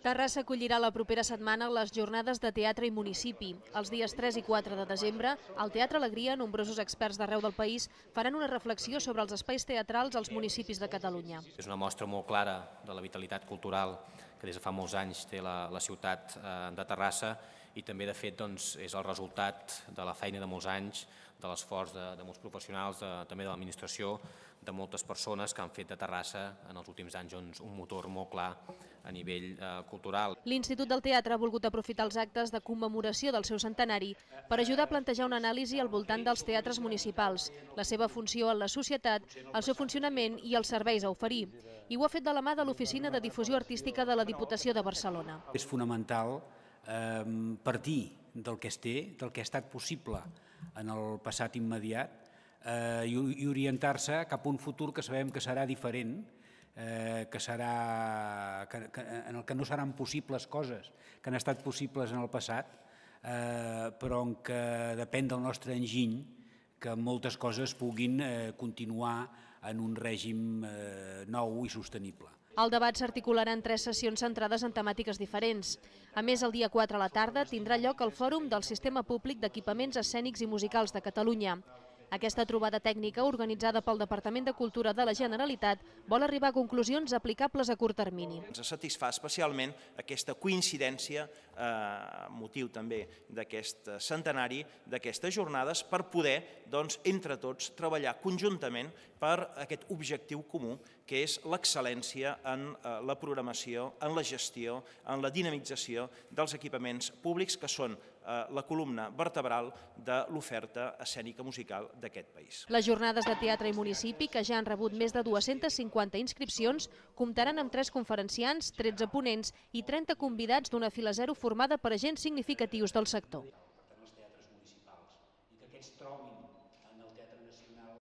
Terrassa acollirà la propera setmana les jornades de teatre i municipi. Els dies 3 i 4 de desembre, al Teatre Alegria, nombrosos experts d'arreu del país faran una reflexió sobre els espais teatrals als municipis de Catalunya. És una mostra molt clara de la vitalitat cultural que des de fa molts anys té la, la ciutat eh, de Terrassa i també, de fet, doncs, és el resultat de la feina de molts anys, de l'esforç de, de molts professionals, de, també de l'administració, de moltes persones que han fet de Terrassa en els últims anys doncs, un motor molt clar a nivell eh, cultural. L'Institut del Teatre ha volgut aprofitar els actes de commemoració del seu centenari per ajudar a plantejar una anàlisi al voltant dels teatres municipals, la seva funció en la societat, el seu funcionament i els serveis a oferir. I ho ha fet de la mà de l'Oficina de Difusió Artística de la Diputació de Barcelona. És fonamental eh, partir del que es té, del que ha estat possible en el passat immediat eh, i, orientar-se cap a un futur que sabem que serà diferent, eh, que serà, que, que, en el que no seran possibles coses que han estat possibles en el passat, eh, però en què depèn del nostre enginy que moltes coses puguin eh, continuar en un règim eh, nou i sostenible. El debat s'articularà en tres sessions centrades en temàtiques diferents. A més, el dia 4 a la tarda tindrà lloc el Fòrum del Sistema Públic d'Equipaments Escènics i Musicals de Catalunya. Aquesta trobada tècnica, organitzada pel Departament de Cultura de la Generalitat, vol arribar a conclusions aplicables a curt termini. Ens satisfà especialment aquesta coincidència, eh, motiu també d'aquest centenari, d'aquestes jornades, per poder, doncs, entre tots, treballar conjuntament per aquest objectiu comú que és l'excel·lència en eh, la programació, en la gestió, en la dinamització dels equipaments públics que són eh, la columna vertebral de l'oferta escènica musical d'aquest país. Les jornades de teatre i municipi, que ja han rebut més de 250 inscripcions, comptaran amb 3 conferenciants, 13 ponents i 30 convidats d'una fila zero formada per agents significatius del sector. ...en els teatres municipals i que aquests trobin en el Teatre Nacional